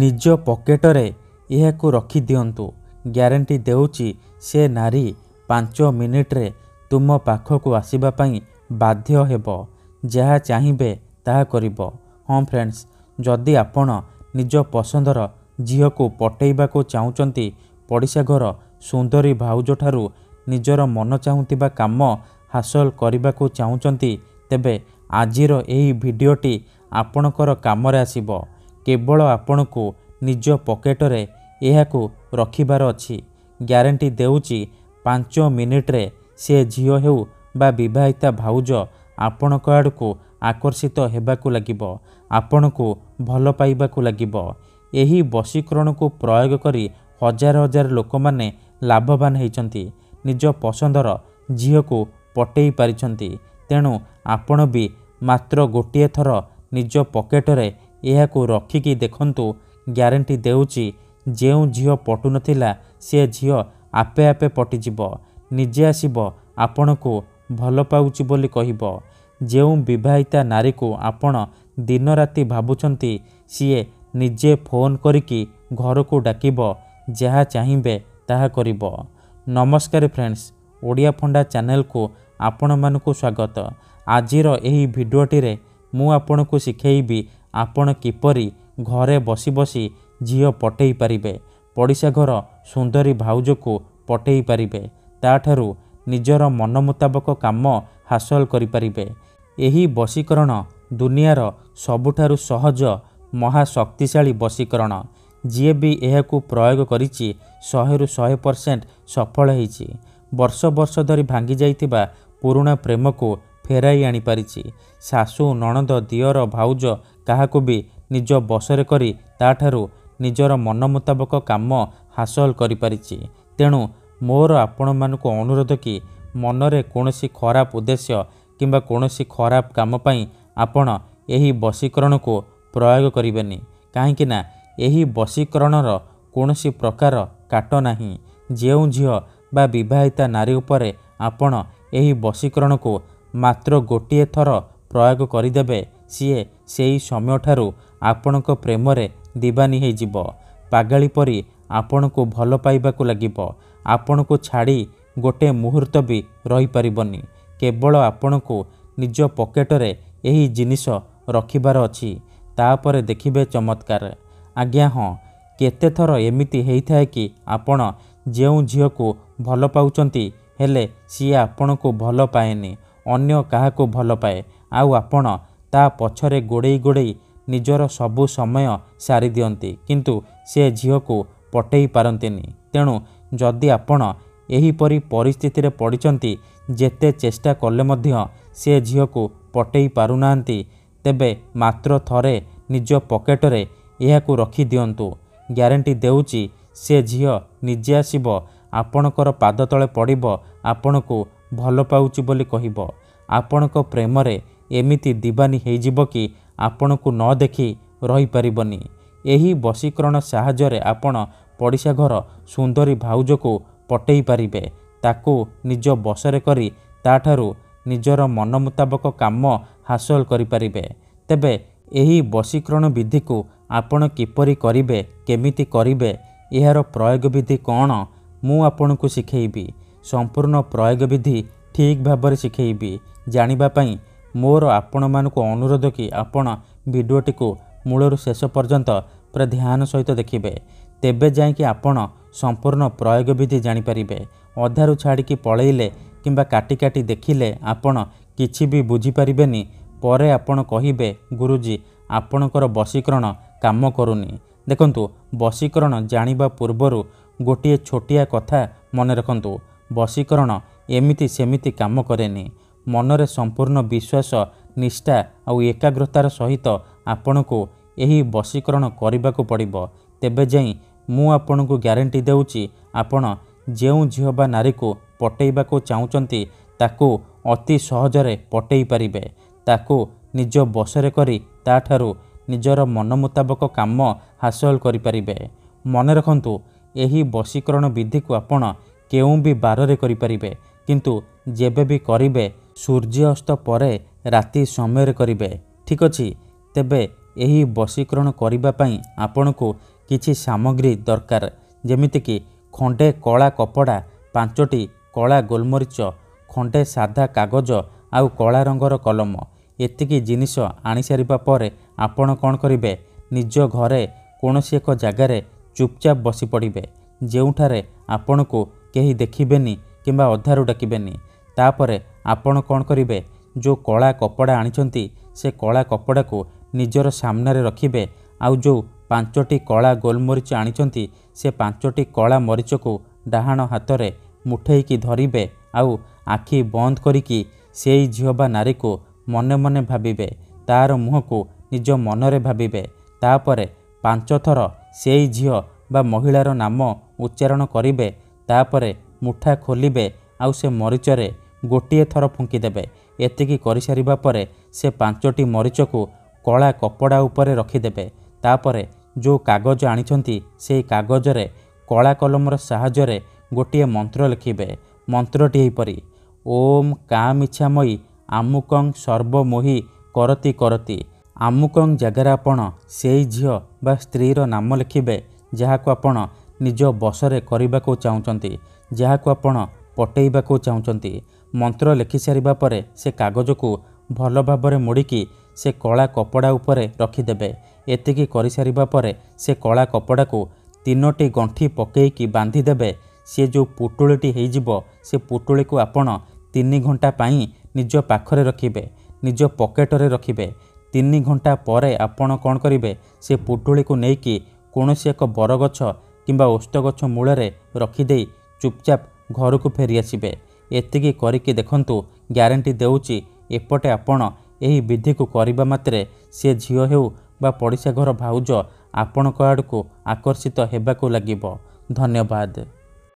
ନିଜ ପକେଟରେ ଏହାକୁ ରଖିଦିଅନ୍ତୁ ଗ୍ୟାରେଣ୍ଟି ଦେଉଛି ସେ ନାରୀ ପାଞ୍ଚ ମିନିଟ୍ରେ ତୁମ ପାଖକୁ ଆସିବା ପାଇଁ ବାଧ୍ୟ ହେବ ଯାହା ଚାହିଁବେ ତାହା କରିବ ହଁ ଫ୍ରେଣ୍ଡସ୍ ଯଦି ଆପଣ ନିଜ ପସନ୍ଦର ଝିଅକୁ ପଠେଇବାକୁ ଚାହୁଁଛନ୍ତି ପଡ଼ିଶା ଘର ସୁନ୍ଦରୀ ଭାଉଜ ଠାରୁ ନିଜର ମନ ଚାହୁଁଥିବା କାମ ହାସଲ କରିବାକୁ ଚାହୁଁଛନ୍ତି ତେବେ ଆଜିର ଏହି ଭିଡ଼ିଓଟି ଆପଣଙ୍କର କାମରେ ଆସିବ କେବଳ ଆପଣଙ୍କୁ ନିଜ ପକେଟରେ ଏହାକୁ ରଖିବାର ଅଛି ଗ୍ୟାରେଣ୍ଟି ଦେଉଛି ପାଞ୍ଚ ମିନିଟ୍ରେ ସେ ଝିଅ ହେଉ ବା ବିବାହିତା ଭାଉଜ ଆପଣଙ୍କ ଆଡ଼କୁ ଆକର୍ଷିତ ହେବାକୁ ଲାଗିବ ଆପଣଙ୍କୁ ଭଲ ପାଇବାକୁ ଲାଗିବ ଏହି ବଶୀକରଣକୁ ପ୍ରୟୋଗ କରି ହଜାର ହଜାର ଲୋକମାନେ ଲାଭବାନ ହୋଇଛନ୍ତି ନିଜ ପସନ୍ଦର ଝିଅକୁ ପଟେଇ ପାରିଛନ୍ତି ତେଣୁ ଆପଣ ବି ମାତ୍ର ଗୋଟିଏ ଥର ନିଜ ପକେଟରେ ଏହାକୁ ରଖିକି ଦେଖନ୍ତୁ ଗ୍ୟାରେଣ୍ଟି ଦେଉଛି ଯେଉଁ ଝିଅ ପଟୁନଥିଲା ସେ ଝିଅ ଆପେ ଆପେ ପଟିଯିବ ନିଜେ ଆସିବ ଆପଣଙ୍କୁ ଭଲ ପାଉଛି ବୋଲି କହିବ ଯେଉଁ ବିବାହିତା ନାରୀକୁ ଆପଣ ଦିନ ରାତି ଭାବୁଛନ୍ତି ସିଏ ନିଜେ ଫୋନ୍ କରିକି ଘରକୁ ଡାକିବ ଯାହା ଚାହିଁବେ ତାହା କରିବ ନମସ୍କାର ଫ୍ରେଣ୍ଡସ୍ ଓଡ଼ିଆ ଫଣ୍ଡା ଚ୍ୟାନେଲକୁ ଆପଣମାନଙ୍କୁ ସ୍ୱାଗତ ଆଜିର ଏହି ଭିଡ଼ିଓଟିରେ ମୁଁ ଆପଣଙ୍କୁ ଶିଖେଇବି ଆପଣ କିପରି ଘରେ ବସି ବସି ଝିଅ ପଠେଇ ପାରିବେ ପଡ଼ିଶା ଘର ସୁନ୍ଦରୀ ଭାଉଜକୁ ପଠେଇ ପାରିବେ ତାଠାରୁ ନିଜର ମନ ମୁତାବକ କାମ ହାସଲ କରିପାରିବେ ଏହି ବସିକରଣ ଦୁନିଆର ସବୁଠାରୁ ସହଜ ମହାଶକ୍ତିଶାଳୀ ବସିକରଣ ଯିଏ ବି ଏହାକୁ ପ୍ରୟୋଗ କରିଛି ଶହେରୁ ଶହେ ପରସେଣ୍ଟ ସଫଳ ହୋଇଛି ବର୍ଷ ବର୍ଷ ଧରି ଭାଙ୍ଗି ଯାଇଥିବା ପୁରୁଣା ପ୍ରେମକୁ ଫେରାଇ ଆଣିପାରିଛି ଶାଶୁ ନଣନ୍ଦ ଦିଅର ଭାଉଜ କାହାକୁ ବି ନିଜ ବସରେ କରି ତା'ଠାରୁ ନିଜର ମନ ମୁତାବକ କାମ ହାସଲ କରିପାରିଛି ତେଣୁ ମୋର ଆପଣମାନଙ୍କୁ ଅନୁରୋଧ କି ମନରେ କୌଣସି ଖରାପ ଉଦ୍ଦେଶ୍ୟ କିମ୍ବା କୌଣସି ଖରାପ କାମ ପାଇଁ ଆପଣ ଏହି ବଶୀକରଣକୁ ପ୍ରୟୋଗ କରିବେନି କାହିଁକିନା ଏହି ବଶୀକରଣର କୌଣସି ପ୍ରକାର କାଟ ନାହିଁ ଯେଉଁ ଝିଅ ବା ବିବାହିତା ନାରୀ ଉପରେ ଆପଣ ଏହି ବଶୀକରଣକୁ ମାତ୍ର ଗୋଟିଏ ଥର ପ୍ରୟୋଗ କରିଦେବେ ସିଏ ସେହି ସମୟଠାରୁ ଆପଣଙ୍କ ପ୍ରେମରେ ଦିବାନି ହୋଇଯିବ ପାଗାଳି ପରି ଆପଣଙ୍କୁ ଭଲ ପାଇବାକୁ ଲାଗିବ ଆପଣଙ୍କୁ ଛାଡ଼ି ଗୋଟିଏ ମୁହୂର୍ତ୍ତ ବି ରହିପାରିବନି କେବଳ ଆପଣଙ୍କୁ ନିଜ ପକେଟରେ ଏହି ଜିନିଷ ରଖିବାର ଅଛି ତାପରେ ଦେଖିବେ ଚମତ୍କାର ଆଜ୍ଞା ହଁ କେତେ ଥର ଏମିତି ହୋଇଥାଏ କି ଆପଣ ଯେଉଁ ଝିଅକୁ ଭଲ ପାଉଛନ୍ତି ହେଲେ ସିଏ ଆପଣଙ୍କୁ ଭଲ ପାଏନି ଅନ୍ୟ କାହାକୁ ଭଲ ପାଏ ଆଉ ଆପଣ ତା ପଛରେ ଗୋଡ଼େଇ ଗୋଡ଼େଇ ନିଜର ସବୁ ସମୟ ସାରି ଦିଅନ୍ତି କିନ୍ତୁ ସେ ଝିଅକୁ ପଟେଇ ପାରନ୍ତିନି ତେଣୁ ଯଦି ଆପଣ ଏହିପରି ପରିସ୍ଥିତିରେ ପଡ଼ିଛନ୍ତି ଯେତେ ଚେଷ୍ଟା କଲେ ମଧ୍ୟ ସେ ଝିଅକୁ ପଟେଇ ପାରୁନାହାନ୍ତି ତେବେ ମାତ୍ର ଥରେ ନିଜ ପକେଟରେ ଏହାକୁ ରଖିଦିଅନ୍ତୁ ଗ୍ୟାରେଣ୍ଟି ଦେଉଛି ସେ ଝିଅ ନିଜେ ଆସିବ ଆପଣଙ୍କର ପାଦ ତଳେ ପଡ଼ିବ ଆପଣଙ୍କୁ ଭଲ ପାଉଛି ବୋଲି କହିବ ଆପଣଙ୍କ ପ୍ରେମରେ ଏମିତି ଦିବାନୀ ହୋଇଯିବ କି ଆପଣଙ୍କୁ ନ ଦେଖି ରହିପାରିବନି ଏହି ବଶୀକରଣ ସାହାଯ୍ୟରେ ଆପଣ ପଡ଼ିଶା ଘର ସୁନ୍ଦରୀ ଭାଉଜକୁ ପଟେଇ ପାରିବେ ତାକୁ ନିଜ ବସରେ କରି ତା'ଠାରୁ ନିଜର ମନ ମୁତାବକ କାମ ହାସଲ କରିପାରିବେ ତେବେ ଏହି ବଶୀକରଣ ବିଧିକୁ ଆପଣ କିପରି କରିବେ କେମିତି କରିବେ ଏହାର ପ୍ରୟୋଗ ବିଧି କ'ଣ ମୁଁ ଆପଣଙ୍କୁ ଶିଖେଇବି ସମ୍ପୂର୍ଣ୍ଣ ପ୍ରୟୋଗ ବିଧି ଠିକ୍ ଭାବରେ ଶିଖେଇବି ଜାଣିବା ପାଇଁ ମୋର ଆପଣମାନଙ୍କୁ ଅନୁରୋଧ କି ଆପଣ ଭିଡ଼ିଓଟିକୁ ମୂଳରୁ ଶେଷ ପର୍ଯ୍ୟନ୍ତ ପୁରା ଧ୍ୟାନ ସହିତ ଦେଖିବେ ତେବେ ଯାଇକି ଆପଣ ସମ୍ପୂର୍ଣ୍ଣ ପ୍ରୟୋଗ ବିଧି ଜାଣିପାରିବେ ଅଧାରୁ ଛାଡ଼ିକି ପଳେଇଲେ କିମ୍ବା କାଟି କାଟି ଦେଖିଲେ ଆପଣ କିଛି ବି ବୁଝିପାରିବେନି ପରେ ଆପଣ କହିବେ ଗୁରୁଜୀ ଆପଣଙ୍କର ବଶୀକରଣ କାମ କରୁନି ଦେଖନ୍ତୁ ବଶୀକରଣ ଜାଣିବା ପୂର୍ବରୁ ଗୋଟିଏ ଛୋଟିଆ କଥା ମନେ ରଖନ୍ତୁ ବଶୀକରଣ ଏମିତି ସେମିତି କାମ କରେନି ମନରେ ସମ୍ପୂର୍ଣ୍ଣ ବିଶ୍ୱାସ ନିଷ୍ଠା ଆଉ ଏକାଗ୍ରତାର ସହିତ ଆପଣଙ୍କୁ ଏହି ବଶୀକରଣ କରିବାକୁ ପଡ଼ିବ ତେବେ ଯାଇ ମୁଁ ଆପଣଙ୍କୁ ଗ୍ୟାରେଣ୍ଟି ଦେଉଛି ଆପଣ ଯେଉଁ ଝିଅ ବା ନାରୀକୁ ପଟେଇବାକୁ ଚାହୁଁଛନ୍ତି ତାକୁ ଅତି ସହଜରେ ପଟେଇ ପାରିବେ ତାକୁ ନିଜ ବସରେ କରି ତାଠାରୁ ନିଜର ମନ ମୁତାବକ କାମ ହାସଲ କରିପାରିବେ ମନେ ରଖନ୍ତୁ ଏହି ବଶୀକରଣ ବିଧିକୁ ଆପଣ କେଉଁ ବି ବାରରେ କରିପାରିବେ କିନ୍ତୁ ଯେବେ ବି କରିବେ ସୂର୍ଯ୍ୟାସ୍ତ ପରେ ରାତି ସମୟରେ କରିବେ ଠିକ୍ ଅଛି ତେବେ ଏହି ବଶୀକରଣ କରିବା ପାଇଁ ଆପଣଙ୍କୁ କିଛି ସାମଗ୍ରୀ ଦରକାର ଯେମିତିକି ଖଣ୍ଡେ କଳା କପଡ଼ା ପାଞ୍ଚଟି କଳା ଗୋଲମରିଚ ଖଣ୍ଡେ ସାଧା କାଗଜ ଆଉ କଳା ରଙ୍ଗର କଲମ ଏତିକି ଜିନିଷ ଆଣିସାରିବା ପରେ ଆପଣ କ'ଣ କରିବେ ନିଜ ଘରେ କୌଣସି ଏକ ଜାଗାରେ ଚୁପଚାପ ବସି ପଡ଼ିବେ ଯେଉଁଠାରେ ଆପଣଙ୍କୁ କେହି ଦେଖିବେନି କିମ୍ବା ଅଧାରୁ ଡାକିବେନି ତାପରେ ଆପଣ କ'ଣ କରିବେ ଯେଉଁ କଳା କପଡ଼ା ଆଣିଛନ୍ତି ସେ କଳା କପଡ଼ାକୁ ନିଜର ସାମ୍ନାରେ ରଖିବେ ଆଉ ଯେଉଁ ପାଞ୍ଚଟି କଳା ଗୋଲମରିଚ ଆଣିଛନ୍ତି ସେ ପାଞ୍ଚଟି କଳା ମରିଚକୁ ଡାହାଣ ହାତରେ ମୁଠେଇକି ଧରିବେ ଆଉ ଆଖି ବନ୍ଦ କରିକି ସେଇ ଝିଅ ବା ନାରୀକୁ ମନେ ମନେ ଭାବିବେ ତାର ମୁହଁକୁ ନିଜ ମନରେ ଭାବିବେ ତାପରେ ପାଞ୍ଚ ଥର ସେଇ ଝିଅ ବା ମହିଳାର ନାମ ଉଚ୍ଚାରଣ କରିବେ ତାପରେ ମୁଠା ଖୋଲିବେ ଆଉ ସେ ମରିଚରେ ଗୋଟିଏ ଥର ଫୁଙ୍କିଦେବେ ଏତିକି କରିସାରିବା ପରେ ସେ ପାଞ୍ଚଟି ମରିଚକୁ କଳା କପଡ଼ା ଉପରେ ରଖିଦେବେ ତାପରେ ଯେଉଁ କାଗଜ ଆଣିଛନ୍ତି ସେହି କାଗଜରେ କଳା କଲମର ସାହାଯ୍ୟରେ ଗୋଟିଏ ମନ୍ତ୍ର ଲେଖିବେ ମନ୍ତ୍ରଟି ଏହିପରି ଓମ୍ କା ମିଛାମୟୀ ଆମୁକଂ ସର୍ବମୋହି କରତି କରତି ଆମୁକଂ ଜାଗାରେ ଆପଣ ସେଇ ଝିଅ ବା ସ୍ତ୍ରୀର ନାମ ଲେଖିବେ ଯାହାକୁ ଆପଣ ନିଜ ବସରେ କରିବାକୁ ଚାହୁଁଛନ୍ତି ଯାହାକୁ ଆପଣ ପଟେଇବାକୁ ଚାହୁଁଛନ୍ତି ମନ୍ତ୍ର ଲେଖିସାରିବା ପରେ ସେ କାଗଜକୁ ଭଲ ଭାବରେ ମୋଡ଼ିକି ସେ କଳା କପଡ଼ା ଉପରେ ରଖିଦେବେ ଏତିକି କରିସାରିବା ପରେ ସେ କଳା କପଡ଼ାକୁ ତିନୋଟି ଗଣ୍ଠି ପକେଇକି ବାନ୍ଧିଦେବେ ସିଏ ଯେଉଁ ପୁଟୁଳିଟି ହେଇଯିବ ସେ ପୁଟୁଳିକୁ ଆପଣ ତିନି ଘଣ୍ଟା ପାଇଁ ନିଜ ପାଖରେ ରଖିବେ ନିଜ ପକେଟରେ ରଖିବେ ତିନି ଘଣ୍ଟା ପରେ ଆପଣ କ'ଣ କରିବେ ସେ ପୁଟୁଳିକୁ ନେଇକି କୌଣସି ଏକ ବରଗଛ କିମ୍ବା ଓସ୍ତ ଗଛ ମୂଳରେ ରଖିଦେଇ ଚୁପଚାପ ଘରକୁ ଫେରିଆସିବେ ଏତିକି କରିକି ଦେଖନ୍ତୁ ଗ୍ୟାରେଣ୍ଟି ଦେଉଛି ଏପଟେ ଆପଣ ଏହି ବିଧିକୁ କରିବା ମାତ୍ରେ ସେ ଝିଅ ହେଉ ବା ପଡ଼ିଶା ଘର ଭାଉଜ ଆପଣଙ୍କ ଆଡ଼କୁ ଆକର୍ଷିତ ହେବାକୁ ଲାଗିବ ଧନ୍ୟବାଦ